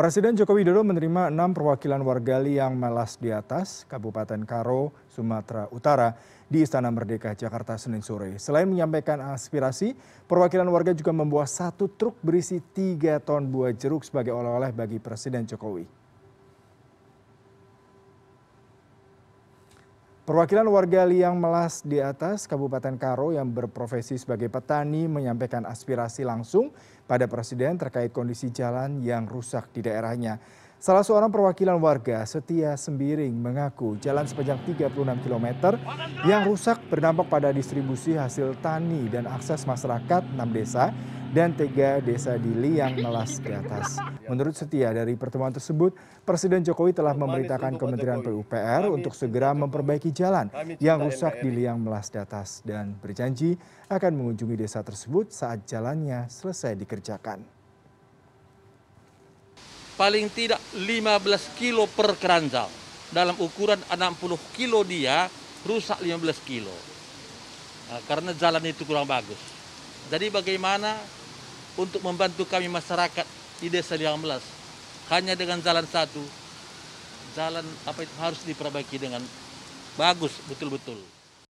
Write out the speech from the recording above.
Presiden Joko Widodo menerima enam perwakilan warga liang malas di atas Kabupaten Karo, Sumatera Utara di Istana Merdeka, Jakarta Senin sore. Selain menyampaikan aspirasi, perwakilan warga juga membawa satu truk berisi tiga ton buah jeruk sebagai oleh-oleh bagi Presiden Jokowi. Perwakilan warga Liang Melas di atas Kabupaten Karo yang berprofesi sebagai petani menyampaikan aspirasi langsung pada Presiden terkait kondisi jalan yang rusak di daerahnya. Salah seorang perwakilan warga, Setia Sembiring, mengaku jalan sepanjang 36 km yang rusak berdampak pada distribusi hasil tani dan akses masyarakat 6 desa dan tiga desa di Liang Melas ke atas. Menurut Setia, dari pertemuan tersebut, Presiden Jokowi telah memerintahkan Kementerian PUPR untuk segera memperbaiki jalan yang rusak di Liang Melas di atas dan berjanji akan mengunjungi desa tersebut saat jalannya selesai dikerjakan. Paling tidak 15 kilo per keranjang. Dalam ukuran 60 kilo dia, rusak 15 kilo. Nah, karena jalan itu kurang bagus. Jadi bagaimana untuk membantu kami masyarakat di desa 18 hanya dengan jalan satu jalan apa itu harus diperbaiki dengan bagus betul-betul